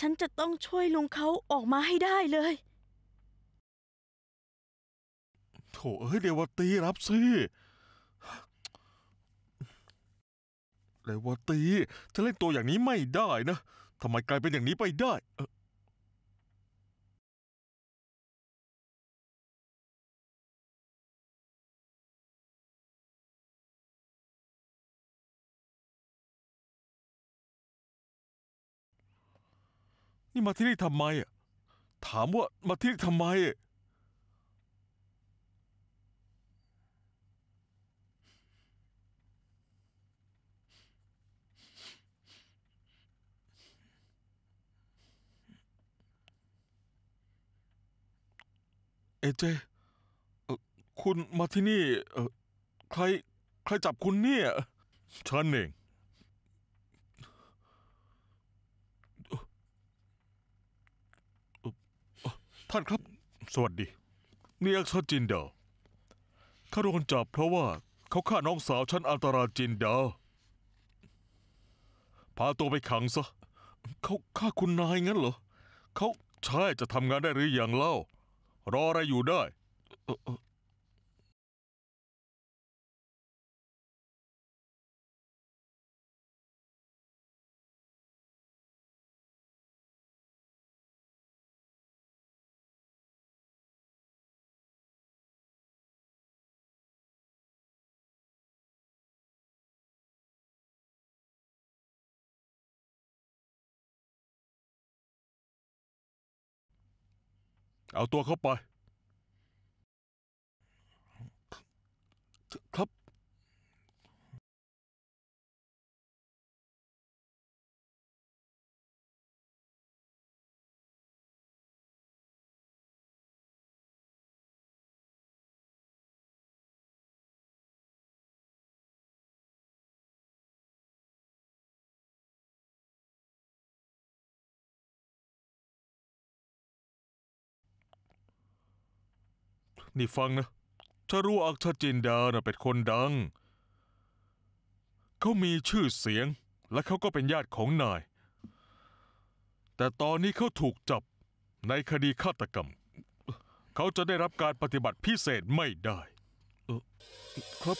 ฉันจะต้องช่วยลุงเขาออกมาให้ได้เลยโถเอ้ยเดวตี รับสิเดวตี เธอเล่นตัวอย่างนี้ไม่ได้นะ ทำไมกลายเป็นอย่างนี้ไปได้เอนี่มาที่นี่ทำไมอะถามว่ามาที่นี่ทำไมเอเจคุณมาที่นี่ใคร ใครจับคุณเนี่ยฉันเองท่านครับ สวัสดีนี่อักษรจินดาข้าโดนจับเพราะว่าเขาฆ่าน้องสาวฉันอันตราจินดา พาตัวไปขังซะเขาฆ่าคุณนายงั้นเหรอ เขาใช่จะทำงานได้หรืออย่างเล่า รออะไรอยู่ได้เอาตัวเข้าไปนี่ฟังนะถ้ารู้อักชจินดาเป็นคนดัง เขามีชื่อเสียง และเขาก็เป็นญาติของนาย แต่ตอนนี้เขาถูกจับในคดีฆาตกรรม เขาจะได้รับการปฏิบัติพิเศษไม่ได้ครับ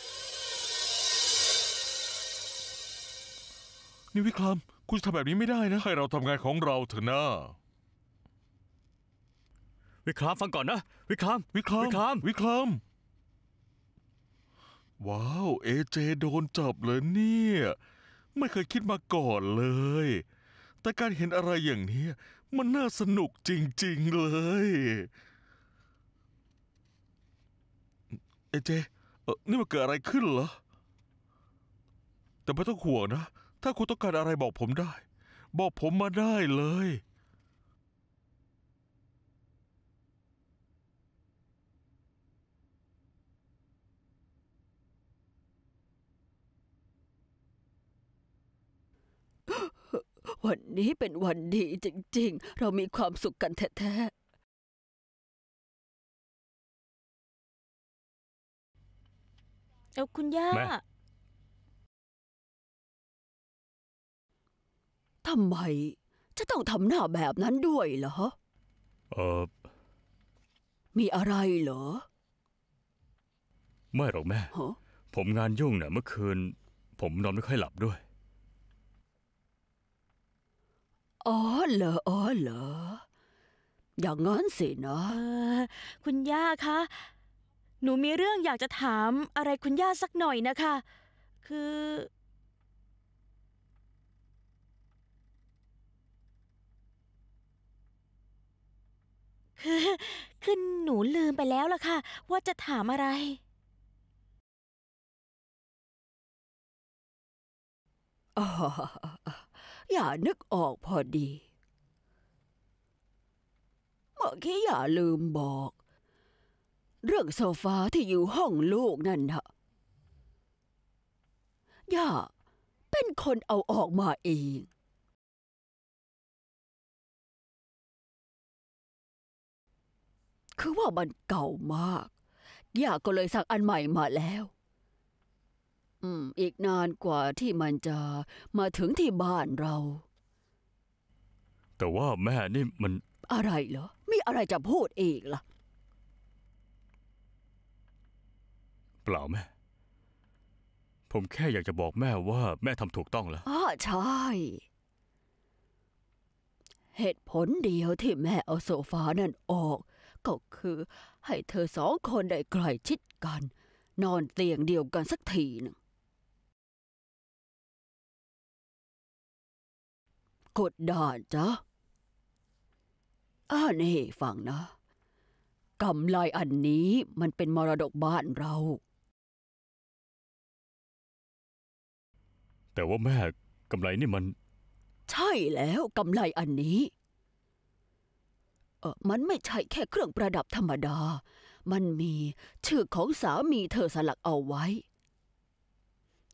นิวิคลาม คุณทำแบบนี้ไม่ได้นะ ให้เราทำงานของเราเถอะนะวิครามฟังก่อนนะวิคราม วิครามวิครามวิครามว้าวเอเจโดนจับเลยเนี่ยไม่เคยคิดมาก่อนเลย แต่การเห็นอะไรอย่างนี้มันน่าสนุกจริง ๆเลย เอเจเออนี่มันเกิดอะไรขึ้นเหรอแต่ไม่ต้องห่วงนะถ้าคุณต้องการอะไรบอกผมได้ บอกผมมาได้เลยวันนี้เป็นวันดีจริงๆ เรามีความสุขกันแท้ๆ เอาคุณย่า ทำไม จะต้องทำหน้าแบบนั้นด้วยเหรอ เออมีอะไรเหรอ ไม่หรอกแม่ ผมงานยุ่งน่ะเมื่อคืน ผมนอนไม่ค่อยหลับด้วยอ๋อเหรออ๋อเหรออย่างงั้นสินะ คุณย่าคะหนูมีเรื่องอยากจะถามอะไรคุณย่าสักหน่อยนะคะ คือ คือคือหนูลืมไปแล้วล่ะค่ะ ว่าจะถามอะไรอ๋ออย่านึกออกพอดี เมื่อกี้อย่าลืมบอก เรื่องโซฟาที่อยู่ห้องลูกนั่นนะย่าเป็นคนเอาออกมาเอง คือว่ามันเก่ามากย่าก็เลยสั่งอันใหม่มาแล้วอืมอีกนานกว่าที่มันจะมาถึงที่บ้านเรา แต่ว่าแม่นี่มัน อะไรเหรอ มีอะไรจะพูดอีกล่ะ เปล่าแม่ ผมแค่อยากจะบอกแม่ว่าแม่ทำถูกต้องแล้วอ๋อใช่ เหตุผลเดียวที่แม่เอาโซฟานั่นออก ก็คือให้เธอสองคนได้ใกล้ชิดกัน นอนเตียงเดียวกันสักทีหนึ่งกดด่านจ้ะอ่านี่ฟังนะ กำไลอันนี้มันเป็นมรดกบ้านเรา แต่ว่าแม่กำไรนี่มัน ใช่แล้วกำไลอันนี้เออมันไม่ใช่แค่เครื่องประดับธรรมดา มันมีชื่อของสามีเธอสลักเอาไว้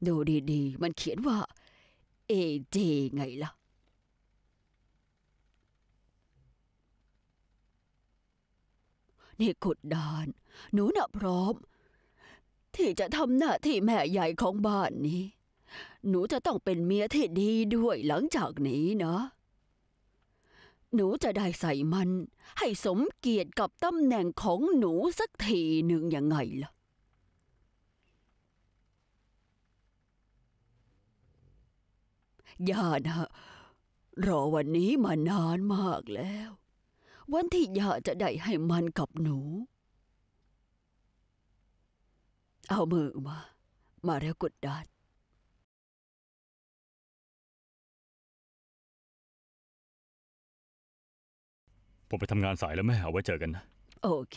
ดูดีๆ มันเขียนว่าเอเจไงล่ะนี่ขุดดาน หนูน่ะพร้อม ที่จะทำหน้าที่แม่ใหญ่ของบ้านนี้ หนูจะต้องเป็นเมียที่ดีด้วยหลังจากนี้นะ หนูจะได้ใส่มันให้สมเกียรติกับตำแหน่งของหนูสักทีหนึ่งยังไงล่ะย่านะ รอวันนี้มานานมากแล้ววันที่ยาจะได้ให้มันกับหนู เอามือมา มาเร้วกดดันผมไปทำงานสายแล้วแม่เอาไว้เจอกันนะ โอเค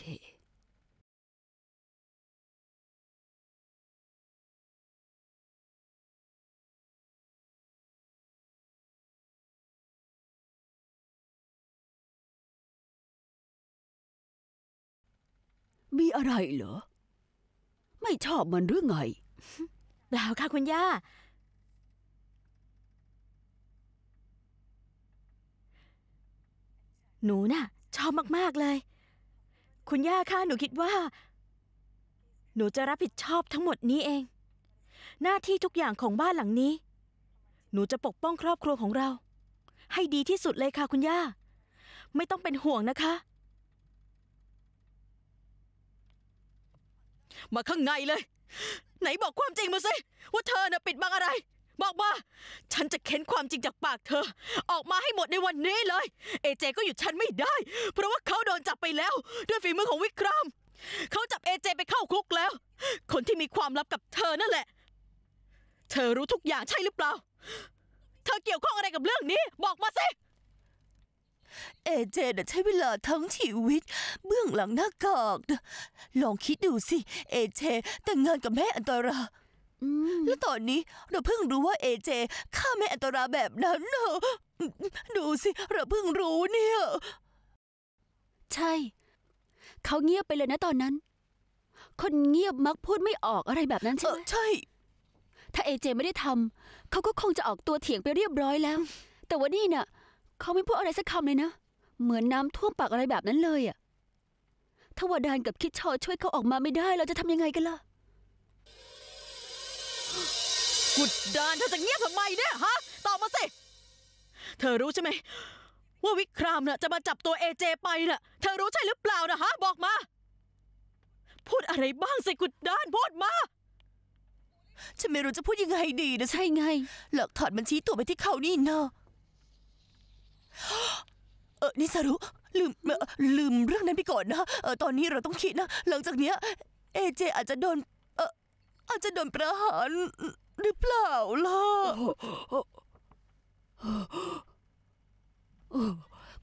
มีอะไรเหรอ ไม่ชอบมันหรือไงเปล่าค่ะคุณย่า หนูน่ะ ชอบมากๆเลย คุณย่าค่ะหนูคิดว่า หนูจะรับผิดชอบทั้งหมดนี้เอง หน้าที่ทุกอย่างของบ้านหลังนี้ หนูจะปกป้องครอบครัวของเรา ให้ดีที่สุดเลยค่ะ คุณย่า ไม่ต้องเป็นห่วงนะคะมาข้างในเลย ไหนบอกความจริงมาสิว่าเธอน่ะปิดบังอะไร บอกมา ฉันจะเค้นความจริงจากปากเธอ ออกมาให้หมดในวันนี้เลย เอเจก็หยุดฉันไม่ได้ เพราะว่าเขาโดนจับไปแล้ว ด้วยฝีมือของวิกรามเขาจับเอเจไปเข้าคุกแล้ว คนที่มีความลับกับเธอนั่นแหละ เธอรู้ทุกอย่างใช่หรือเปล่า เธอเกี่ยวข้องอะไรกับเรื่องนี้ บอกมาสิเอเจนใช้เวลาทั้งชีวิต เบื้องหลังหน้ากากลองคิดดูสิเอเจแต่งงานกับแม่อันตราแล้วตอนนี้เราเพิ่งรู้ว่าเอเจฆ่าแม่อันตราแบบนั้นเนอะดูสิเราเพิ่งรู้เนี่ย ใช่เขาเงียบไปเลยนะตอนนั้น คนเงียบมักพูดไม่ออกอะไรแบบนั้นใช่ไหมใช่ ถ้าเอเจไม่ได้ทำเขาก็คงจะออกตัวเถียงไปเรียบร้อยแล้ว แต่ว่านี่นี่ยเขาไม่พูดอะไรสักคำเลยนะเหมือนน้ำท่วมปากอะไรแบบนั้นเลยอะถ้าวดานกับคิดชอช่วยเขาออกมาไม่ได้ เราจะทำยังไงกันล่ะกุดดานเธอจะเงียบทำไมเนี่ยฮะ ตอบมาสิเธอรู้ใช่ไหมว่าวิครามน่ะจะมาจับตัวเอเจไปน่ะเธอรู้ใช่หรือเปล่านะฮะบอกมา พูดอะไรบ้างสิกุดดานพูดมาฉันไม่รู้จะพูดยังไงดีนะใช่ไงหลอกถอดบัญชีตัวไปที่เขานี่เนาะเออนิสารุ ลืม ลืมเรื่องนั้นไปก่อนนะเออตอนนี้เราต้องคิดนะ หลังจากเนี้ยเอเจอาจจะโดนเอออาจจะโดนประหาร หรือเปล่าล่ะ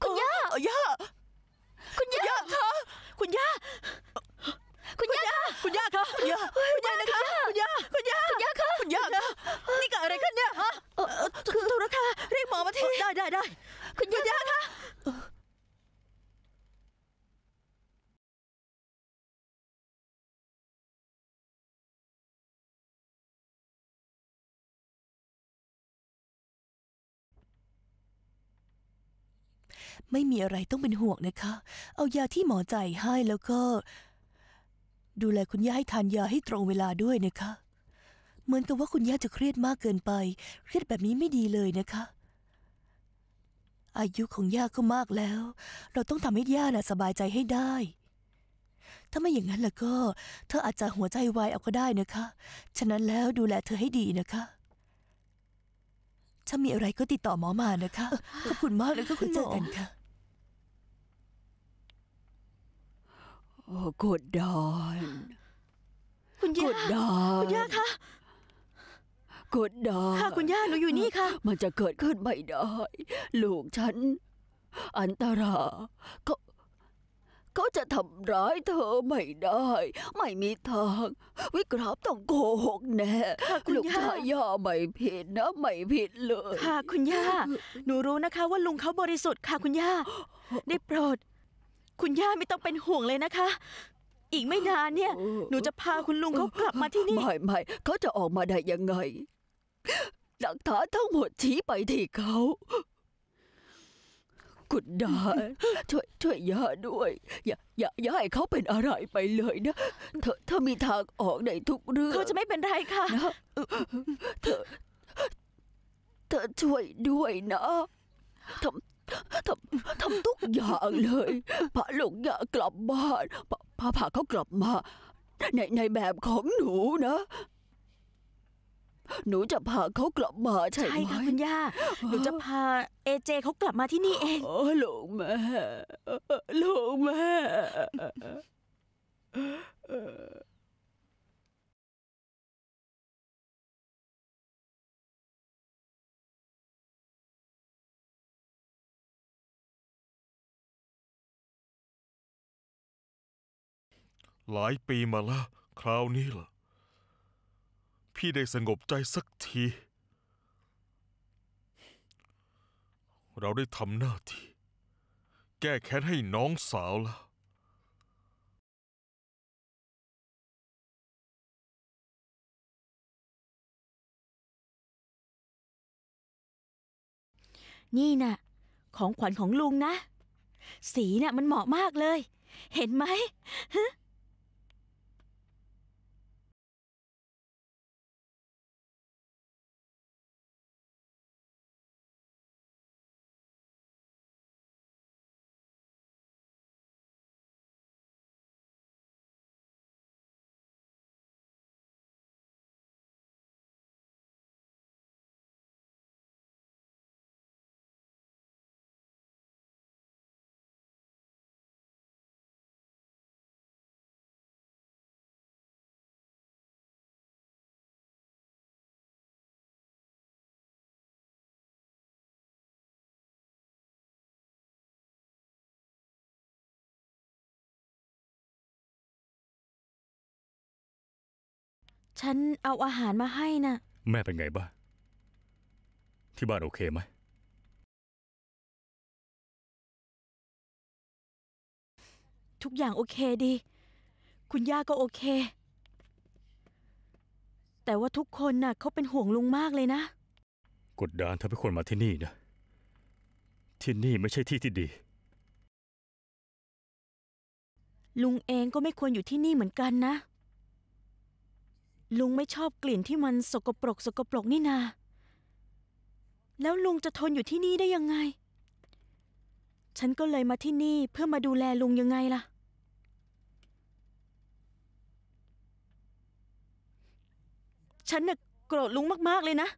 คุณย่าย่า คุณย่าคะคุณย่าคุณย่าคุณย่าคะคุณย่าคุณย่านะคะคุณย่าคุณย่าคุณย่าคะคุณย่าคะนี่เกิดอะไรขึ้นเนี่ยฮะคือโทรคาเรียกหมอมาทีได้ได้ได้คุณย่าคะไม่มีอะไรต้องเป็นห่วงนะคะ เอายาที่หมอจ่ายให้แล้วก็ดูแลคุณย่าให้ทานยาให้ตรงเวลาด้วยนะคะ เหมือนกับว่าคุณย่าจะเครียดมากเกินไป เครียดแบบนี้ไม่ดีเลยนะคะ อายุของย่าก็มากแล้ว เราต้องทำให้ย่าน่ะสบายใจให้ได้ ถ้าไม่อย่างนั้นแล้วก็ เธออาจจะหัวใจวายเอาก็ได้นะคะ ฉะนั้นแล้วดูแลเธอให้ดีนะคะ ถ้ามีอะไรก็ติดต่อหมอมานะคะ ขอบคุณมากเลยค่ะคุณหมอกดดอนคุณย่าดดอนคุณย่าคะกดดอนค่ะคุณย่าหนูอยู่นี่ค่ะ มันจะเกิดขึ้นไม่ได้ลูกฉันอันตรายเขาเขาจะทำร้ายเธอไม่ได้ ไม่มีทาง วิกราบต้องโกหกแน่ลูกชายย่าไม่ผิดนะ ไม่ผิดเลยค่ะคุณย่าหนูรู้นะคะ ว่าลุงเขาบริสุทธิ์ค่ะคุณย่า ได้โปรดคุณย่าไม่ต้องเป็นห่วงเลยนะคะ อีกไม่นานเนี่ยหนูจะพาคุณลุงเขากลับมาที่นี่ ไม่ไม่เขาจะออกมาได้ยังไง หลักฐานทั้งหมดชี้ไปที่เขาคุณดาช่วยช่วยย่าด้วย อย่าอย่าอย่าให้เขาเป็นอะไรไปเลยนะเธอเธอมีทางออกในทุกเรื่องเขาจะไม่เป็นไรค่ะนะเธอเธอช่วยด้วยนะทำทำทำทุกอย่างเลยพาลูกยากลับบ้านพาพาเขากลับมาในในแบบของหนูนะ หนูจะพาเขากลับมาใช่ไหมใช่ค่ะคุณย่าหนูจะพาเอเจเขากลับมาที่นี่เองโอ้ลูกแม่ลูกแม่หลายปีมาละคราวนี้ล่ะ พี่ได้สงบใจสักที เราได้ทำหน้าที่แก้แค้นให้น้องสาวละนี่นะ่ะ ของขวัญของลุงนะ สีนะ่ะมันเหมาะมากเลย เห็นไหมฮะฉันเอาอาหารมาให้นะ่ะแม่เป็นไงบ้างที่บ้านโอเคไหม ทุกอย่างโอเคดี คุณย่าก็โอเค แต่ว่าทุกคนน่ะเขาเป็นห่วงลุงมากเลยนะ กดดันาเป็นคนมาที่นี่นะที่นี่ไม่ใช่ที่ที่ดี ลุงเองก็ไม่ควรอยู่ที่นี่เหมือนกันนะลุงไม่ชอบกลิ่นที่มัน สกปรกสกปรกนี่นา แล้วลุงจะทนอยู่ที่นี่ได้ยังไง ฉันก็เลยมาที่นี่เพื่อมาดูแลลุงยังไงล่ะ ฉันน่ะโกรธลุงมาก ๆ เลยนะ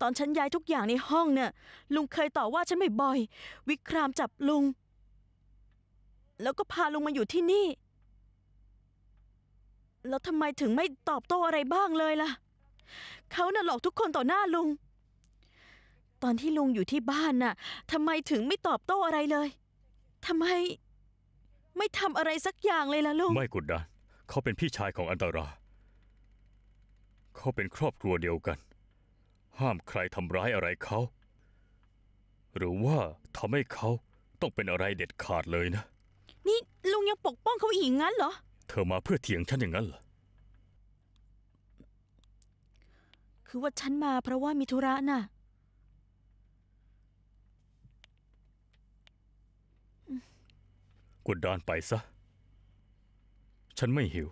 ตอนฉันย้ายทุกอย่างในห้องเนี่ย ลุงเคยต่อว่าฉันบ่อยๆวิครามจับลุง แล้วก็พาลุงมาอยู่ที่นี่แล้วทำไมถึงไม่ตอบโต้อะไรบ้างเลยล่ะ เขาน่ะหลอกทุกคนต่อหน้าลุง ตอนที่ลุงอยู่ที่บ้านน่ะทำไมถึงไม่ตอบโต้อะไรเลยทำไมไม่ทำอะไรสักอย่างเลยล่ะลุงไม่กุดดันเขาเป็นพี่ชายของอันตราเขาเป็นครอบครัวเดียวกัน ห้ามใครทำร้ายอะไรเขา หรือว่าทำให้เขาต้องเป็นอะไรเด็ดขาดเลยนะ นี่ลุงยังปกป้องเขาอีกงั้นเหรอเธอมาเพื่อเถียงฉันอย่างนั้นเหรอ คือว่าฉันมาเพราะว่ามีธุระน่ะ กดดานไปซะ ฉันไม่หิว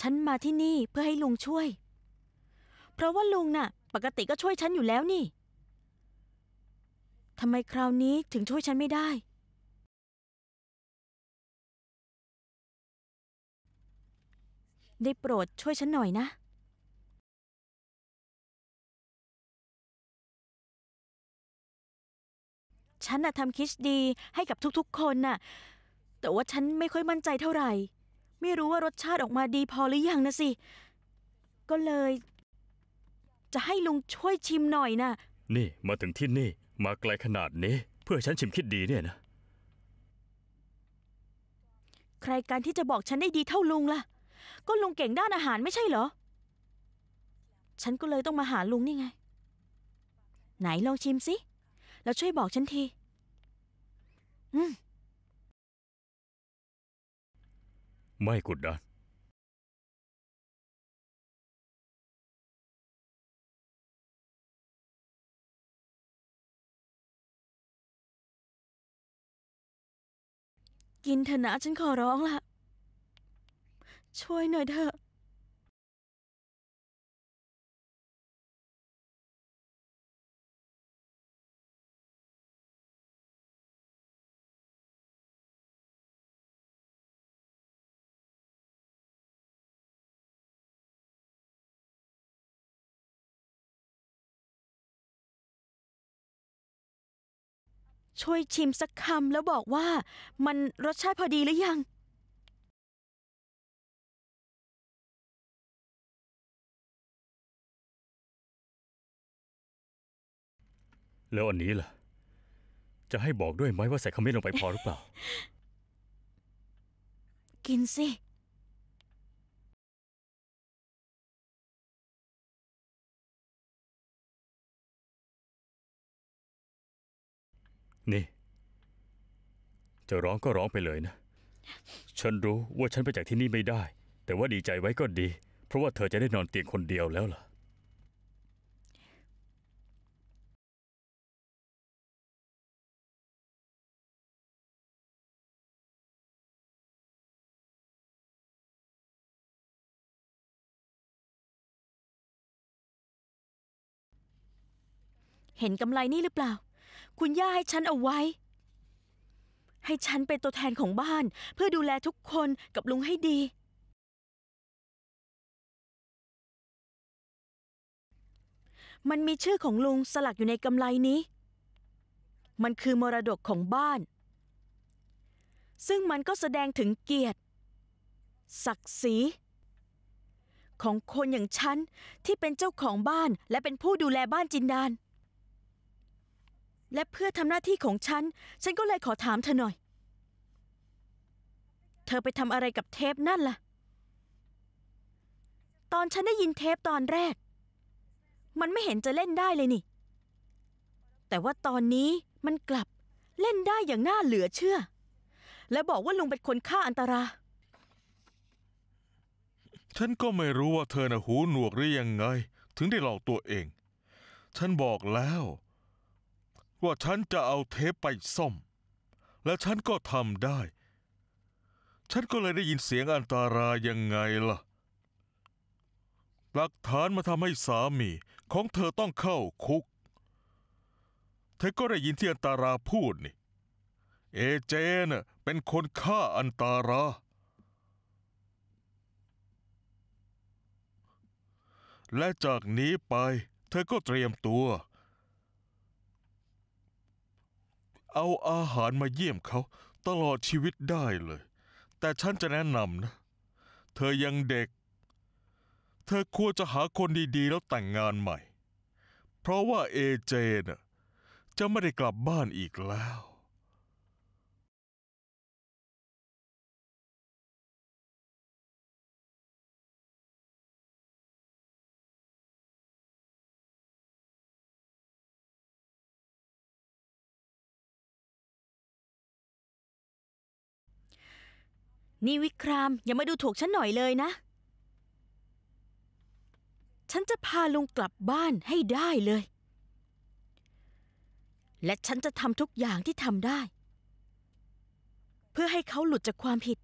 ฉันมาที่นี่เพื่อให้ลุงช่วย เพราะว่าลุงน่ะ ปกติก็ช่วยฉันอยู่แล้วนี่ทำไมคราวนี้ถึงช่วยฉันไม่ได้ ได้โปรดช่วยฉันหน่อยนะ ฉันน่ะทำคิดดีให้กับทุกๆคนน่ะ แต่ว่าฉันไม่ค่อยมั่นใจเท่าไหร่ ไม่รู้ว่ารสชาติออกมาดีพอหรือยังนะสิ ก็เลย จะให้ลุงช่วยชิมหน่อยน่ะ นี่ มาถึงที่นี่มาไกลขนาดนี้ เพื่อฉันชิมคิดดีเนี่ยนะใครการที่จะบอกฉันได้ดีเท่าลุงล่ะ ก็ลุงเก่งด้านอาหารไม่ใช่เหรอ ฉันก็เลยต้องมาหาลุงนี่ไง ไหนลองชิมสิ แล้วช่วยบอกฉันทีอืมไม่กดดันกินเถอะนะฉันขอร้องละช่วยหน่อยเถอะช่วยชิมสักคำแล้วบอกว่ามันรสชาติพอดีหรือยัง แล้วอันนี้ล่ะ จะให้บอกด้วยไหมว่าใส่ขมิ้นลงไปพอหรือเปล่า กินสินี่ จะร้องก็ร้องไปเลยนะ ฉันรู้ว่าฉันไปจากที่นี่ไม่ได้ แต่ว่าดีใจไว้ก็ดี เพราะว่าเธอจะได้นอนเตียงคนเดียวแล้วล่ะ เห็นกำไรนี่หรือเปล่าคุณย่าให้ฉันเอาไว้ ให้ฉันเป็นตัวแทนของบ้านเพื่อดูแลทุกคนกับลุงให้ดี มันมีชื่อของลุงสลักอยู่ในกำไลนี้ มันคือมรดกของบ้าน ซึ่งมันก็แสดงถึงเกียรติ ศักดิ์ศรีของคนอย่างฉัน ที่เป็นเจ้าของบ้านและเป็นผู้ดูแลบ้านจินดานและเพื่อทำหน้าที่ของฉัน ฉันก็เลยขอถามเธอหน่อย เธอไปทำอะไรกับเทปนั่นล่ะ ตอนฉันได้ยินเทปตอนแรก มันไม่เห็นจะเล่นได้เลยนี่ แต่ว่าตอนนี้มันกลับเล่นได้อย่างน่าเหลือเชื่อ และบอกว่าลุงเป็นคนฆ่าอันตรา ฉันก็ไม่รู้ว่าเธอนะหูหนวกหรือยังไง ถึงได้หลอกตัวเอง ฉันบอกแล้วว่าฉันจะเอาเทปไปซ่อม และฉันก็ทำได้ ฉันก็เลยได้ยินเสียงอันตารายยังไงล่ะ หลักฐานมาทำให้สามี ของเธอต้องเข้าคุก เธอก็ได้ยินที่อันตาราพูดนี่ เอเจนเป็นคนฆ่าอันตารา และจากนี้ไปเธอก็เตรียมตัวเอาอาหารมาเยี่ยมเขาตลอดชีวิตได้เลย แต่ฉันจะแนะนำนะ เธอยังเด็ก เธอควรจะหาคนดีๆ แล้วแต่งงานใหม่ เพราะว่าเอเจน่ะจะไม่ได้กลับบ้านอีกแล้วนี่วิคราม อย่ามาดูถูกฉันหน่อยเลยนะ ฉันจะพาลุงกลับบ้านให้ได้เลย และฉันจะทำทุกอย่างที่ทำได้ เพื่อให้เขาหลุดจากความผิด